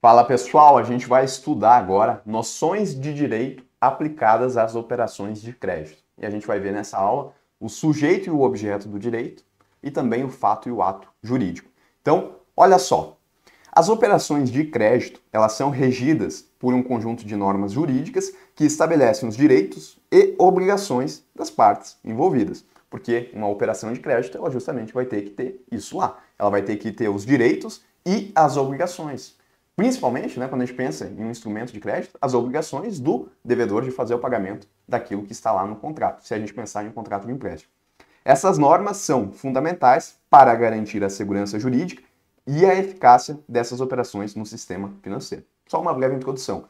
Fala pessoal, a gente vai estudar agora noções de direito aplicadas às operações de crédito. E a gente vai ver nessa aula o sujeito e o objeto do direito e também o fato e o ato jurídico. Então, olha só. As operações de crédito, elas são regidas por um conjunto de normas jurídicas que estabelecem os direitos e obrigações das partes envolvidas. Porque uma operação de crédito, ela justamente vai ter que ter isso lá. Ela vai ter que ter os direitos e as obrigações principalmente, né, quando a gente pensa em um instrumento de crédito, as obrigações do devedor de fazer o pagamento daquilo que está lá no contrato, se a gente pensar em um contrato de empréstimo. Essas normas são fundamentais para garantir a segurança jurídica e a eficácia dessas operações no sistema financeiro. Só uma breve introdução.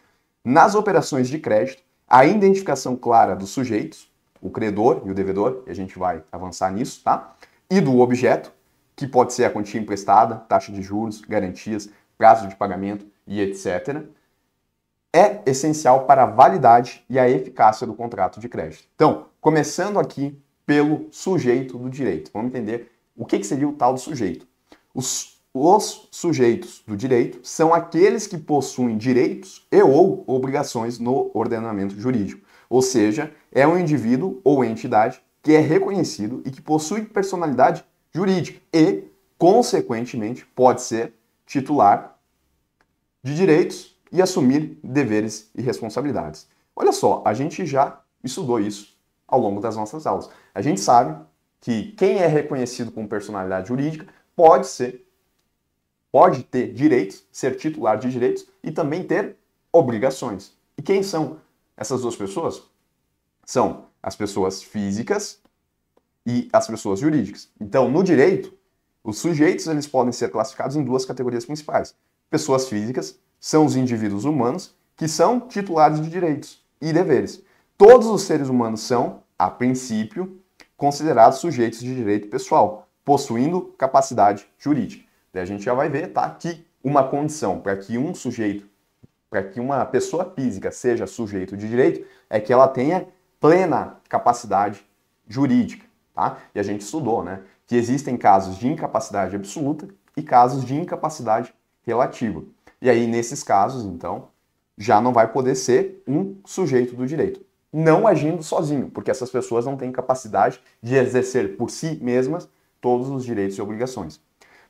Nas operações de crédito, a identificação clara dos sujeitos, o credor e o devedor, e a gente vai avançar nisso, tá? E do objeto, que pode ser a quantia emprestada, taxa de juros, garantias, prazo de pagamento e etc., é essencial para a validade e a eficácia do contrato de crédito. Então, começando aqui pelo sujeito do direito. Vamos entender o que, seria o tal do sujeito. Os, os sujeitos do direito são aqueles que possuem direitos e ou obrigações no ordenamento jurídico. Ou seja, é um indivíduo ou entidade que é reconhecido e que possui personalidade jurídica e, consequentemente, pode ser titular de direitos e assumir deveres e responsabilidades. Olha só, a gente já estudou isso ao longo das nossas aulas. A gente sabe que quem é reconhecido com personalidade jurídica pode ser pode ter direitos, ser titular de direitos e também ter obrigações. E quem são essas duas pessoas? São as pessoas físicas e as pessoas jurídicas. Então, no direito, os sujeitos eles podem ser classificados em duas categorias principais. Pessoas físicas são os indivíduos humanos que são titulares de direitos e deveres. Todos os seres humanos são, a princípio, considerados sujeitos de direito pessoal, possuindo capacidade jurídica. Daí a gente já vai ver, tá? Que uma condição para que um sujeito, para que uma pessoa física seja sujeito de direito, é que ela tenha plena capacidade jurídica, tá? E a gente estudou, né? que existem casos de incapacidade absoluta e casos de incapacidade relativa. E aí, nesses casos, então, já não vai poder ser um sujeito do direito. Não agindo sozinho, porque essas pessoas não têm capacidade de exercer por si mesmas todos os direitos e obrigações.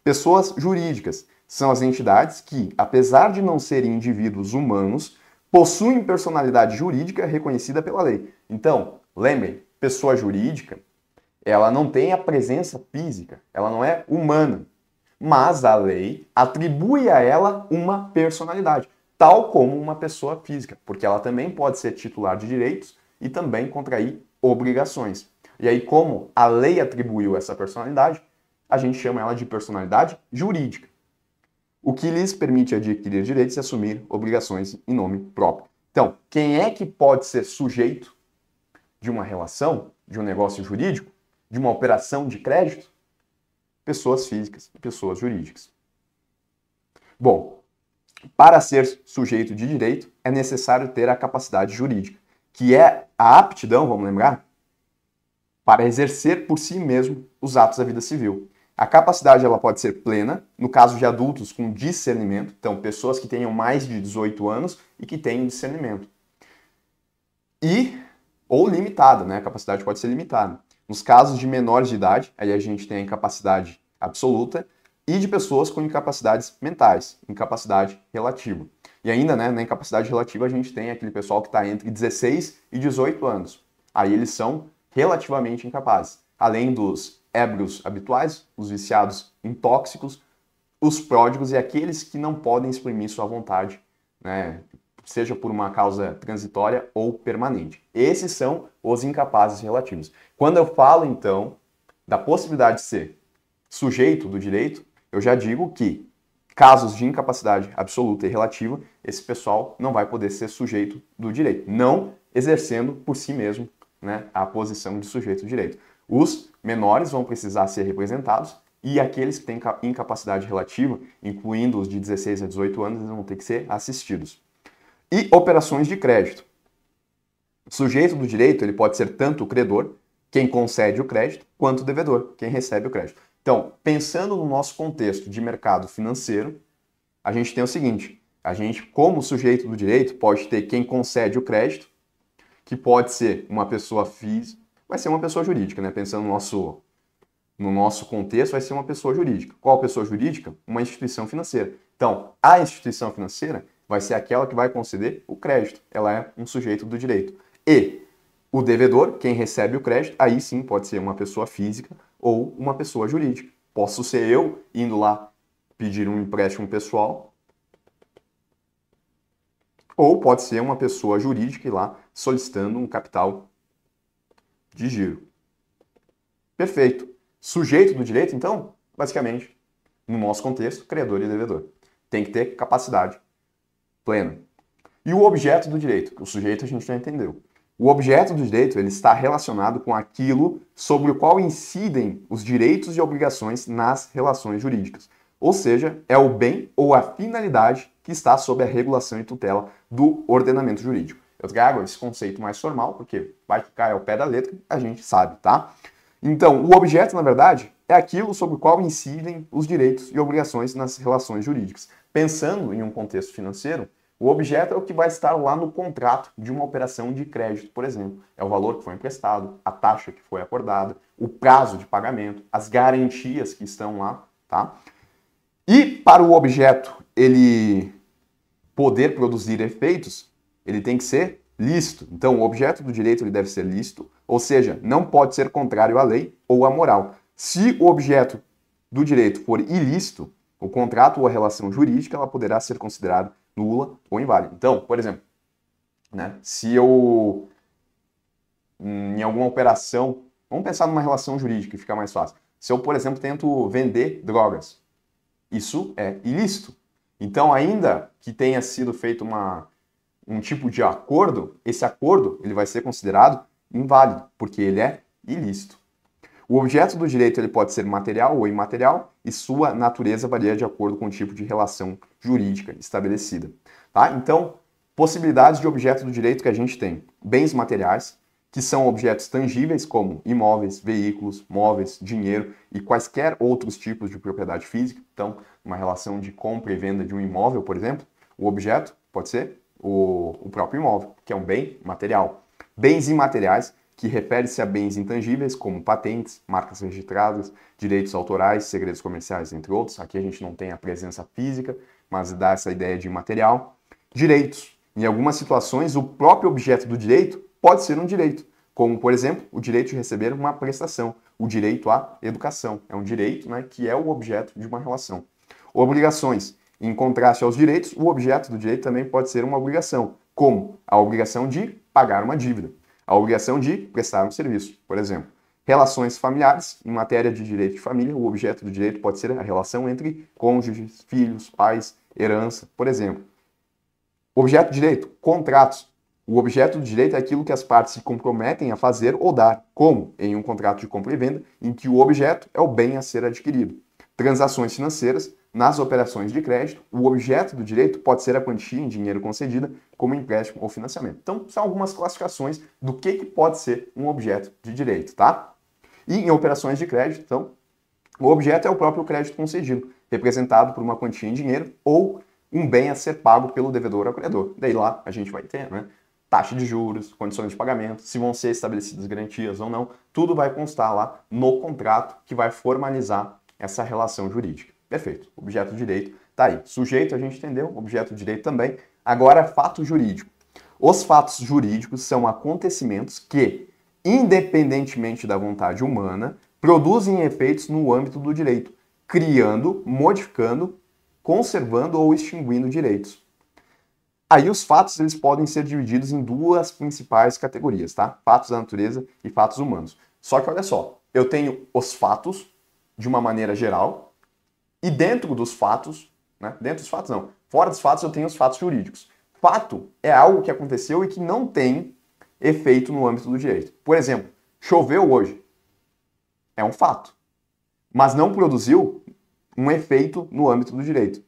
Pessoas jurídicas são as entidades que, apesar de não serem indivíduos humanos, possuem personalidade jurídica reconhecida pela lei. Então, lembrem, pessoa jurídica ela não tem a presença física, ela não é humana. Mas a lei atribui a ela uma personalidade, tal como uma pessoa física, porque ela também pode ser titular de direitos e também contrair obrigações. E aí, como a lei atribuiu essa personalidade, a gente chama ela de personalidade jurídica, o que lhes permite adquirir direitos e assumir obrigações em nome próprio. Então, quem é que pode ser sujeito de uma relação, de um negócio jurídico? de uma operação de crédito? Pessoas físicas e pessoas jurídicas. Bom, para ser sujeito de direito, é necessário ter a capacidade jurídica, que é a aptidão, vamos lembrar, para exercer por si mesmo os atos da vida civil. A capacidade ela pode ser plena, no caso de adultos com discernimento, então pessoas que tenham mais de 18 anos e que tenham discernimento. E ou limitada, né? A capacidade pode ser limitada. Nos casos de menores de idade, aí a gente tem a incapacidade absoluta e de pessoas com incapacidades mentais, incapacidade relativa. E ainda, né, na incapacidade relativa, a gente tem aquele pessoal que está entre 16 e 18 anos. Aí eles são relativamente incapazes. Além dos ébrios habituais, os viciados em tóxicos, os pródigos e aqueles que não podem exprimir sua vontade, né, seja por uma causa transitória ou permanente. Esses são os incapazes relativos. Quando eu falo, então, da possibilidade de ser sujeito do direito, eu já digo que casos de incapacidade absoluta e relativa, esse pessoal não vai poder ser sujeito do direito, não exercendo por si mesmo né, a posição de sujeito do direito. Os menores vão precisar ser representados e aqueles que têm incapacidade relativa, incluindo os de 16 a 18 anos, vão ter que ser assistidos e operações de crédito. O sujeito do direito ele pode ser tanto o credor, quem concede o crédito, quanto o devedor, quem recebe o crédito. Então, pensando no nosso contexto de mercado financeiro, a gente tem o seguinte: a gente, como sujeito do direito, pode ter quem concede o crédito, que pode ser uma pessoa física, vai ser uma pessoa jurídica, né? Pensando no nosso no nosso contexto, vai ser uma pessoa jurídica. Qual pessoa jurídica? Uma instituição financeira. Então, a instituição financeira vai ser aquela que vai conceder o crédito. Ela é um sujeito do direito. E o devedor, quem recebe o crédito, aí sim pode ser uma pessoa física ou uma pessoa jurídica. Posso ser eu indo lá pedir um empréstimo pessoal, ou pode ser uma pessoa jurídica ir lá solicitando um capital de giro. Perfeito. Sujeito do direito, então, basicamente, no nosso contexto, credor e devedor. Tem que ter capacidade pleno. E o objeto do direito, o sujeito a gente já entendeu. O objeto do direito ele está relacionado com aquilo sobre o qual incidem os direitos e obrigações nas relações jurídicas. Ou seja, é o bem ou a finalidade que está sob a regulação e tutela do ordenamento jurídico. Eu trago esse conceito mais formal, porque vai ficar ao pé da letra, a gente sabe, tá? Então, o objeto, na verdade, é aquilo sobre o qual incidem os direitos e obrigações nas relações jurídicas. Pensando em um contexto financeiro, o objeto é o que vai estar lá no contrato de uma operação de crédito, por exemplo. É o valor que foi emprestado, a taxa que foi acordada, o prazo de pagamento, as garantias que estão lá, tá? E para o objeto ele poder produzir efeitos, ele tem que ser lícito. Então, o objeto do direito ele deve ser lícito, ou seja, não pode ser contrário à lei ou à moral. Se o objeto do direito for ilícito, o contrato ou a relação jurídica ela poderá ser considerada nula ou inválida. Então, por exemplo, né, se eu hum, em alguma operação, vamos pensar numa relação jurídica que fica mais fácil. Se eu, por exemplo, tento vender drogas, isso é ilícito. Então, ainda que tenha sido feito uma, um tipo de acordo, esse acordo ele vai ser considerado inválido, porque ele é ilícito. O objeto do direito ele pode ser material ou imaterial e sua natureza varia de acordo com o tipo de relação jurídica estabelecida. Tá? Então, possibilidades de objeto do direito que a gente tem: bens materiais, que são objetos tangíveis como imóveis, veículos, móveis, dinheiro e quaisquer outros tipos de propriedade física. Então, uma relação de compra e venda de um imóvel, por exemplo, o objeto pode ser o, o próprio imóvel, que é um bem material. Bens imateriais, que refere-se a bens intangíveis, como patentes, marcas registradas, direitos autorais, segredos comerciais, entre outros. Aqui a gente não tem a presença física, mas dá essa ideia de imaterial. Direitos. Em algumas situações, o próprio objeto do direito pode ser um direito, como, por exemplo, o direito de receber uma prestação, o direito à educação. É um direito né, que é o objeto de uma relação. Obrigações. Em contraste aos direitos, o objeto do direito também pode ser uma obrigação, como a obrigação de pagar uma dívida a obrigação de prestar um serviço, por exemplo. Relações familiares, em matéria de direito de família, o objeto do direito pode ser a relação entre cônjuges, filhos, pais, herança, por exemplo. Objeto direito, contratos. O objeto do direito é aquilo que as partes se comprometem a fazer ou dar, como em um contrato de compra e venda, em que o objeto é o bem a ser adquirido. Transações financeiras nas operações de crédito, o objeto do direito pode ser a quantia em dinheiro concedida, como empréstimo ou financiamento. Então, são algumas classificações do que, que pode ser um objeto de direito, tá? E em operações de crédito, então, o objeto é o próprio crédito concedido, representado por uma quantia em dinheiro ou um bem a ser pago pelo devedor ao credor. Daí lá a gente vai ter, né? Taxa de juros, condições de pagamento, se vão ser estabelecidas garantias ou não, tudo vai constar lá no contrato que vai formalizar essa relação jurídica. Perfeito. Objeto direito está aí. Sujeito a gente entendeu, objeto direito também. Agora, fato jurídico. Os fatos jurídicos são acontecimentos que, independentemente da vontade humana, produzem efeitos no âmbito do direito, criando, modificando, conservando ou extinguindo direitos. Aí os fatos eles podem ser divididos em duas principais categorias, tá? Fatos da natureza e fatos humanos. Só que olha só, eu tenho os fatos de uma maneira geral, e dentro dos fatos, né? dentro dos fatos não, fora dos fatos eu tenho os fatos jurídicos. Fato é algo que aconteceu e que não tem efeito no âmbito do direito. Por exemplo, choveu hoje. É um fato. Mas não produziu um efeito no âmbito do direito.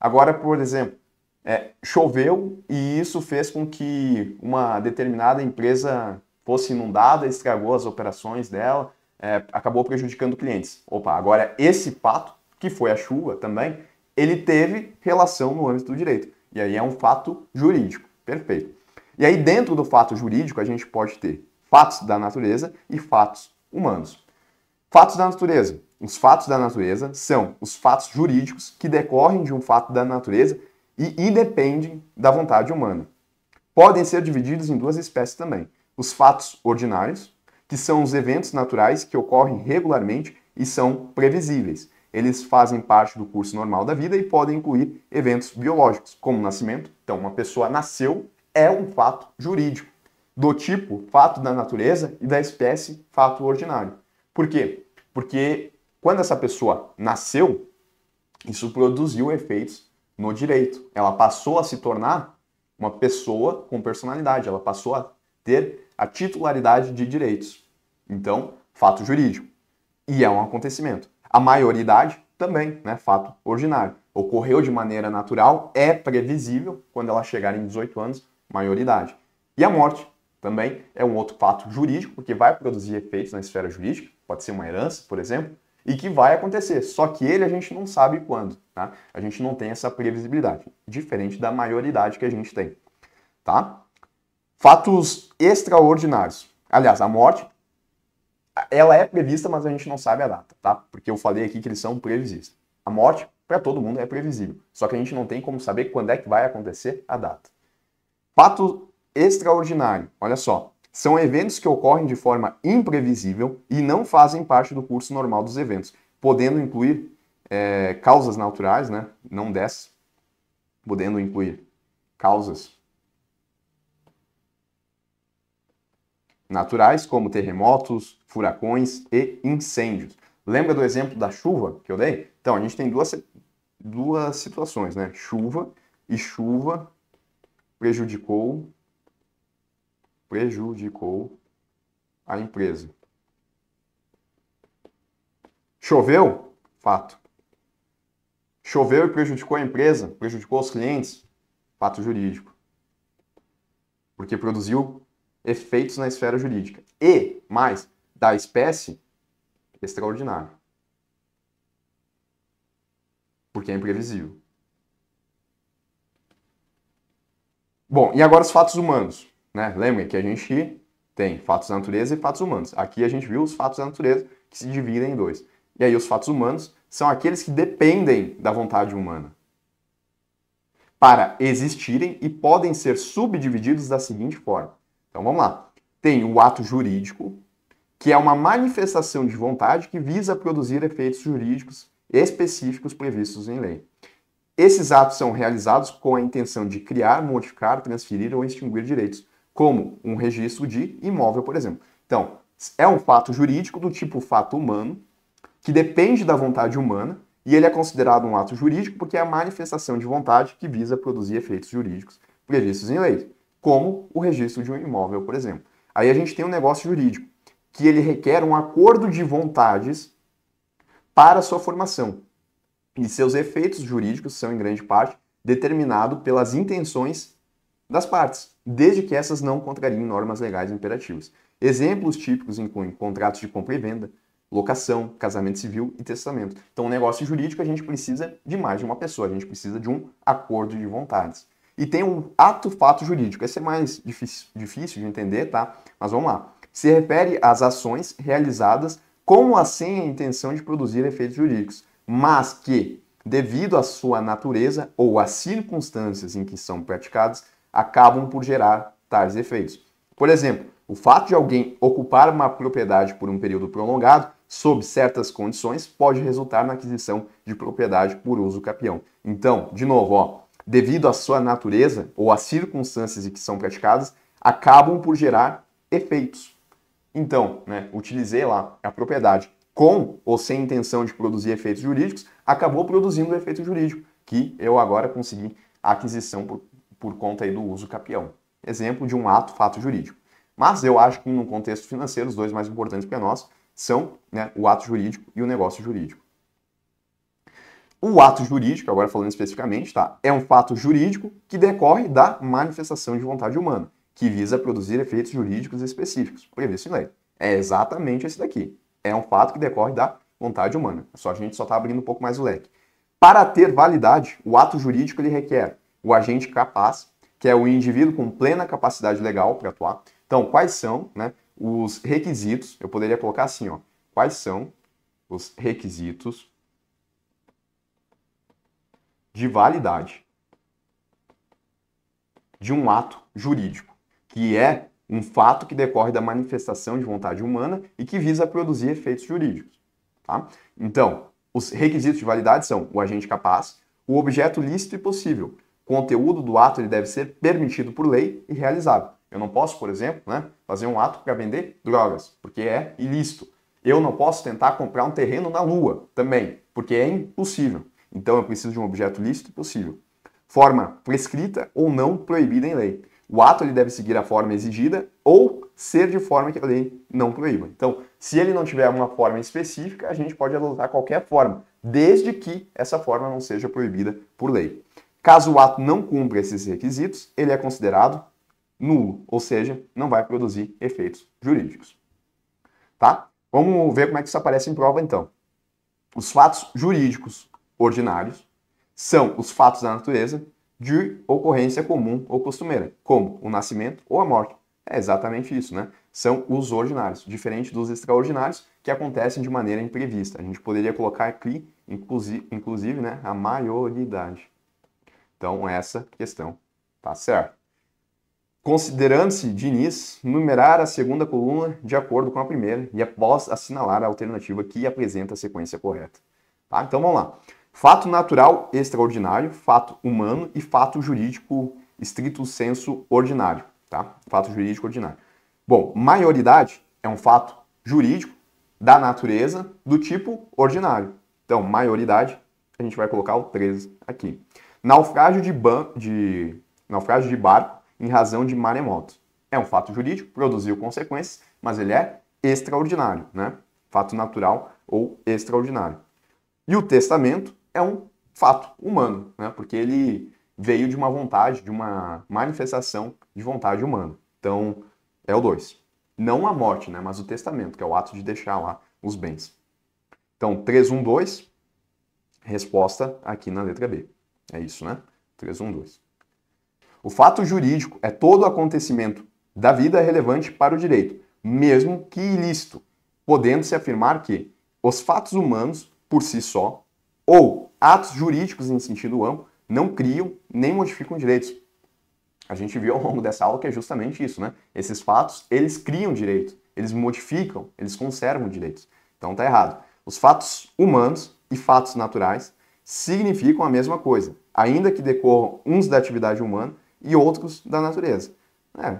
Agora, por exemplo, é, choveu e isso fez com que uma determinada empresa fosse inundada, estragou as operações dela, é, acabou prejudicando clientes. Opa, agora esse fato que foi a chuva também, ele teve relação no âmbito do direito. E aí é um fato jurídico. Perfeito. E aí, dentro do fato jurídico, a gente pode ter fatos da natureza e fatos humanos. Fatos da natureza. Os fatos da natureza são os fatos jurídicos que decorrem de um fato da natureza e independem da vontade humana. Podem ser divididos em duas espécies também: os fatos ordinários, que são os eventos naturais que ocorrem regularmente e são previsíveis, eles fazem parte do curso normal da vida e podem incluir eventos biológicos, como o nascimento. Então, uma pessoa nasceu é um fato jurídico, do tipo fato da natureza e da espécie fato ordinário. Por quê? Porque quando essa pessoa nasceu, isso produziu efeitos no direito. Ela passou a se tornar uma pessoa com personalidade, ela passou a ter a titularidade de direitos. Então, fato jurídico. E é um acontecimento. A maioridade também, né? Fato ordinário. Ocorreu de maneira natural, é previsível quando ela chegar em 18 anos, maioridade. E a morte também é um outro fato jurídico que vai produzir efeitos na esfera jurídica, pode ser uma herança, por exemplo, e que vai acontecer, só que ele a gente não sabe quando, tá? A gente não tem essa previsibilidade, diferente da maioridade que a gente tem, tá? Fatos extraordinários. Aliás, a morte ela é prevista, mas a gente não sabe a data, tá? Porque eu falei aqui que eles são previsíveis. A morte, para todo mundo, é previsível. Só que a gente não tem como saber quando é que vai acontecer a data. Fato extraordinário, olha só. São eventos que ocorrem de forma imprevisível e não fazem parte do curso normal dos eventos, podendo incluir é, causas naturais, né? Não dessas, podendo incluir causas naturais, como terremotos, furacões e incêndios. Lembra do exemplo da chuva que eu dei? Então, a gente tem duas, duas situações, né? Chuva e chuva prejudicou prejudicou a empresa. Choveu? Fato. Choveu e prejudicou a empresa, prejudicou os clientes? Fato jurídico. Porque produziu efeitos na esfera jurídica e, mais, da espécie extraordinário Porque é imprevisível. Bom, e agora os fatos humanos. Né? que a gente tem fatos da natureza e fatos humanos. Aqui a gente viu os fatos da natureza que se dividem em dois. E aí os fatos humanos são aqueles que dependem da vontade humana para existirem e podem ser subdivididos da seguinte forma: então vamos lá. Tem o ato jurídico, que é uma manifestação de vontade que visa produzir efeitos jurídicos específicos previstos em lei. Esses atos são realizados com a intenção de criar, modificar, transferir ou extinguir direitos, como um registro de imóvel, por exemplo. Então, é um fato jurídico do tipo fato humano, que depende da vontade humana, e ele é considerado um ato jurídico porque é a manifestação de vontade que visa produzir efeitos jurídicos previstos em lei como o registro de um imóvel, por exemplo. Aí a gente tem um negócio jurídico, que ele requer um acordo de vontades para sua formação. E seus efeitos jurídicos são, em grande parte, determinados pelas intenções das partes, desde que essas não contrariem normas legais imperativas. Exemplos típicos incluem contratos de compra e venda, locação, casamento civil e testamento. Então, um negócio jurídico, a gente precisa de mais de uma pessoa, a gente precisa de um acordo de vontades. E tem o ato fato jurídico. Esse é mais difícil, difícil de entender, tá? Mas vamos lá. Se refere às ações realizadas com ou sem a intenção de produzir efeitos jurídicos, mas que, devido à sua natureza ou às circunstâncias em que são praticadas, acabam por gerar tais efeitos. Por exemplo, o fato de alguém ocupar uma propriedade por um período prolongado, sob certas condições, pode resultar na aquisição de propriedade por uso capião. Então, de novo, ó, devido à sua natureza ou às circunstâncias em que são praticadas, acabam por gerar efeitos. Então, né, utilizei lá a propriedade com ou sem intenção de produzir efeitos jurídicos, acabou produzindo o efeito jurídico, que eu agora consegui a aquisição por, por conta do uso capião. Exemplo de um ato, fato jurídico. Mas eu acho que no contexto financeiro, os dois mais importantes para nós são né, o ato jurídico e o negócio jurídico. O ato jurídico, agora falando especificamente, tá? É um fato jurídico que decorre da manifestação de vontade humana, que visa produzir efeitos jurídicos específicos, previsto em lei. É exatamente esse daqui. É um fato que decorre da vontade humana. É só a gente só está abrindo um pouco mais o leque. Para ter validade, o ato jurídico ele requer o agente capaz, que é o indivíduo com plena capacidade legal para atuar. Então, quais são né, os requisitos? Eu poderia colocar assim, ó. Quais são os requisitos de validade de um ato jurídico, que é um fato que decorre da manifestação de vontade humana e que visa produzir efeitos jurídicos. Tá? Então, os requisitos de validade são o agente capaz, o objeto lícito e possível. O conteúdo do ato ele deve ser permitido por lei e realizável. Eu não posso, por exemplo, né, fazer um ato para vender drogas, porque é ilícito. Eu não posso tentar comprar um terreno na Lua também, porque é impossível. Então eu preciso de um objeto lícito possível. Forma prescrita ou não proibida em lei. O ato ele deve seguir a forma exigida ou ser de forma que a lei não proíba. Então, se ele não tiver uma forma específica, a gente pode adotar qualquer forma, desde que essa forma não seja proibida por lei. Caso o ato não cumpra esses requisitos, ele é considerado nulo, ou seja, não vai produzir efeitos jurídicos. Tá? Vamos ver como é que isso aparece em prova então. Os fatos jurídicos ordinários são os fatos da natureza de ocorrência comum ou costumeira, como o nascimento ou a morte. É exatamente isso, né? São os ordinários, diferente dos extraordinários que acontecem de maneira imprevista. A gente poderia colocar aqui, inclusive, né, a maioridade. Então, essa questão tá certo. Considerando-se, de início numerar a segunda coluna de acordo com a primeira e após assinalar a alternativa que apresenta a sequência correta. Tá? Então, vamos lá. Fato natural extraordinário, fato humano e fato jurídico estrito senso ordinário, tá? Fato jurídico ordinário. Bom, maioridade é um fato jurídico da natureza do tipo ordinário. Então, maioridade, a gente vai colocar o 13 aqui. Naufrágio de, ban... de... Naufrágio de barco em razão de maremoto. É um fato jurídico, produziu consequências, mas ele é extraordinário, né? Fato natural ou extraordinário. E o testamento é um fato humano, né? porque ele veio de uma vontade, de uma manifestação de vontade humana. Então, é o 2. Não a morte, né? mas o testamento, que é o ato de deixar lá os bens. Então, 312, resposta aqui na letra B. É isso, né? 312. O fato jurídico é todo acontecimento da vida relevante para o direito, mesmo que ilícito, podendo-se afirmar que os fatos humanos, por si só, ou atos jurídicos em sentido amplo não criam nem modificam direitos. A gente viu ao longo dessa aula que é justamente isso, né? Esses fatos, eles criam direito, eles modificam, eles conservam direitos. Então tá errado. Os fatos humanos e fatos naturais significam a mesma coisa, ainda que decorram uns da atividade humana e outros da natureza. É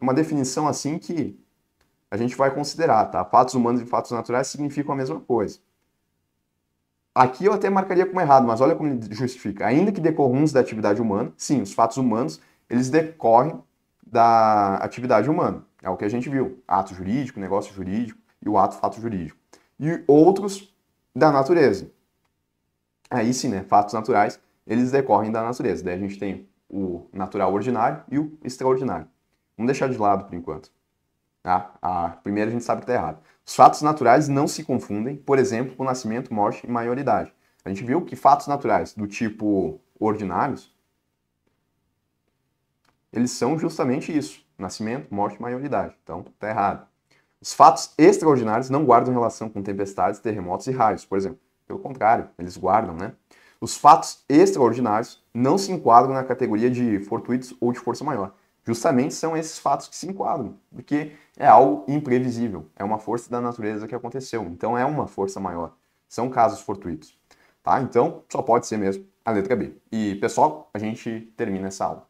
uma definição assim que a gente vai considerar, tá? Fatos humanos e fatos naturais significam a mesma coisa. Aqui eu até marcaria como errado, mas olha como ele justifica. Ainda que decorruns da atividade humana, sim, os fatos humanos, eles decorrem da atividade humana. É o que a gente viu. Ato jurídico, negócio jurídico e o ato fato jurídico. E outros da natureza. Aí sim, né? Fatos naturais, eles decorrem da natureza. Daí a gente tem o natural ordinário e o extraordinário. Vamos deixar de lado por enquanto. Tá? A ah, primeira a gente sabe que está errado. Os fatos naturais não se confundem, por exemplo, com nascimento, morte e maioridade. A gente viu que fatos naturais do tipo ordinários, eles são justamente isso: nascimento, morte e maioridade. Então, tá errado. Os fatos extraordinários não guardam relação com tempestades, terremotos e raios, por exemplo. Pelo contrário, eles guardam, né? Os fatos extraordinários não se enquadram na categoria de fortuitos ou de força maior justamente são esses fatos que se enquadram, porque é algo imprevisível, é uma força da natureza que aconteceu, então é uma força maior. São casos fortuitos, tá? Então só pode ser mesmo a letra B. E pessoal, a gente termina essa aula.